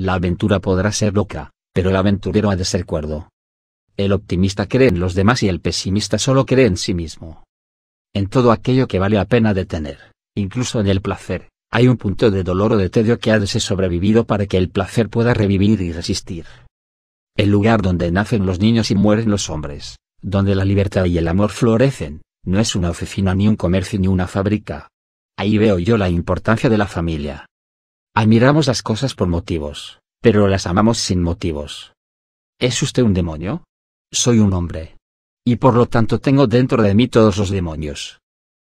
La aventura podrá ser loca, pero el aventurero ha de ser cuerdo. El optimista cree en los demás y el pesimista solo cree en sí mismo. En todo aquello que vale la pena detener, incluso en el placer, hay un punto de dolor o de tedio que ha de ser sobrevivido para que el placer pueda revivir y resistir. El lugar donde nacen los niños y mueren los hombres, donde la libertad y el amor florecen, no es una oficina ni un comercio ni una fábrica. Ahí veo yo la importancia de la familia, Admiramos las cosas por motivos, pero las amamos sin motivos. ¿Es usted un demonio? Soy un hombre. Y por lo tanto tengo dentro de mí todos los demonios.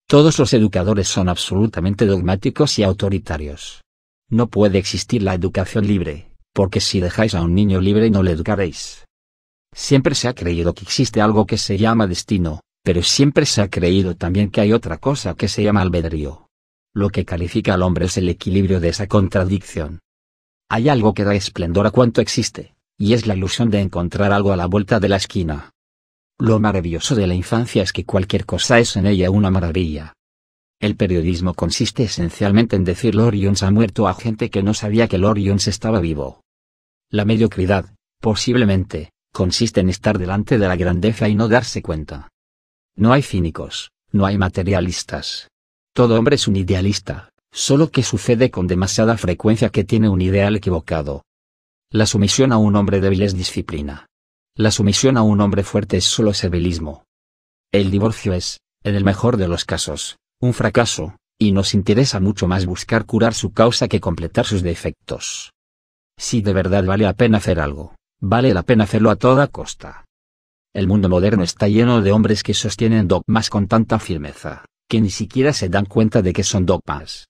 Todos los educadores son absolutamente dogmáticos y autoritarios. No puede existir la educación libre, porque si dejáis a un niño libre no le educaréis. Siempre se ha creído que existe algo que se llama destino, pero siempre se ha creído también que hay otra cosa que se llama albedrío. Lo que califica al hombre es el equilibrio de esa contradicción. Hay algo que da esplendor a cuanto existe, y es la ilusión de encontrar algo a la vuelta de la esquina. Lo maravilloso de la infancia es que cualquier cosa es en ella una maravilla. El periodismo consiste esencialmente en decir Lorions ha muerto a gente que no sabía que Lorions estaba vivo. La mediocridad, posiblemente, consiste en estar delante de la grandeza y no darse cuenta. No hay cínicos, no hay materialistas, todo hombre es un idealista, solo que sucede con demasiada frecuencia que tiene un ideal equivocado. La sumisión a un hombre débil es disciplina. La sumisión a un hombre fuerte es solo servilismo. El divorcio es, en el mejor de los casos, un fracaso, y nos interesa mucho más buscar curar su causa que completar sus defectos. Si de verdad vale la pena hacer algo, vale la pena hacerlo a toda costa. El mundo moderno está lleno de hombres que sostienen dogmas con tanta firmeza, que ni siquiera se dan cuenta de que son dogmas.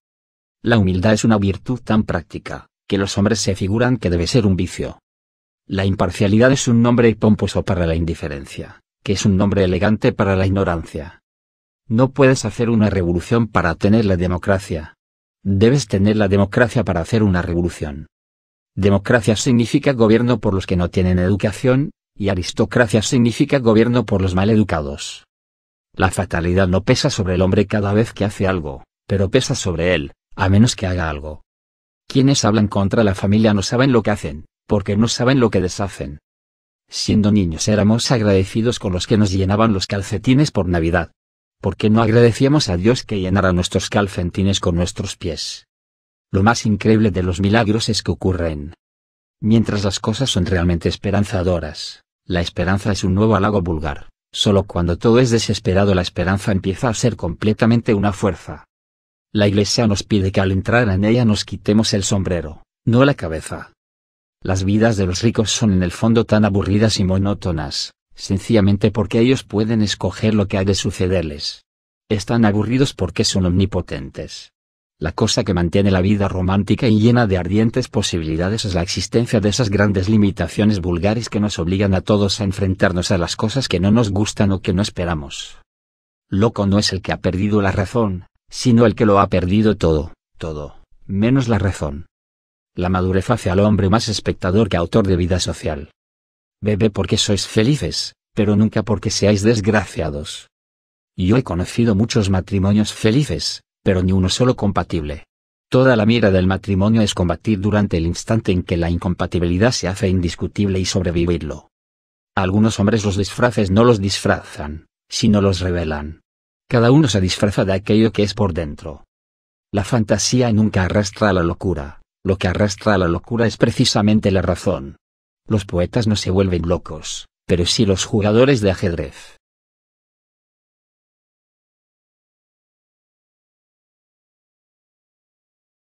La humildad es una virtud tan práctica, que los hombres se figuran que debe ser un vicio. La imparcialidad es un nombre pomposo para la indiferencia, que es un nombre elegante para la ignorancia. No puedes hacer una revolución para tener la democracia. Debes tener la democracia para hacer una revolución. Democracia significa gobierno por los que no tienen educación, y aristocracia significa gobierno por los maleducados. La fatalidad no pesa sobre el hombre cada vez que hace algo, pero pesa sobre él, a menos que haga algo. Quienes hablan contra la familia no saben lo que hacen, porque no saben lo que deshacen. Siendo niños éramos agradecidos con los que nos llenaban los calcetines por Navidad. porque no agradecíamos a Dios que llenara nuestros calcetines con nuestros pies? Lo más increíble de los milagros es que ocurren. Mientras las cosas son realmente esperanzadoras, la esperanza es un nuevo halago vulgar. Solo cuando todo es desesperado la esperanza empieza a ser completamente una fuerza. La Iglesia nos pide que al entrar en ella nos quitemos el sombrero, no la cabeza. Las vidas de los ricos son en el fondo tan aburridas y monótonas, sencillamente porque ellos pueden escoger lo que ha de sucederles. Están aburridos porque son omnipotentes. La cosa que mantiene la vida romántica y llena de ardientes posibilidades es la existencia de esas grandes limitaciones vulgares que nos obligan a todos a enfrentarnos a las cosas que no nos gustan o que no esperamos. Loco no es el que ha perdido la razón, sino el que lo ha perdido todo, todo, menos la razón. La madurez hace al hombre más espectador que autor de vida social. Bebe porque sois felices, pero nunca porque seáis desgraciados. Yo he conocido muchos matrimonios felices, pero ni uno solo compatible. Toda la mira del matrimonio es combatir durante el instante en que la incompatibilidad se hace indiscutible y sobrevivirlo. Algunos hombres los disfraces no los disfrazan, sino los revelan. Cada uno se disfraza de aquello que es por dentro. La fantasía nunca arrastra a la locura, lo que arrastra a la locura es precisamente la razón. Los poetas no se vuelven locos, pero sí los jugadores de ajedrez.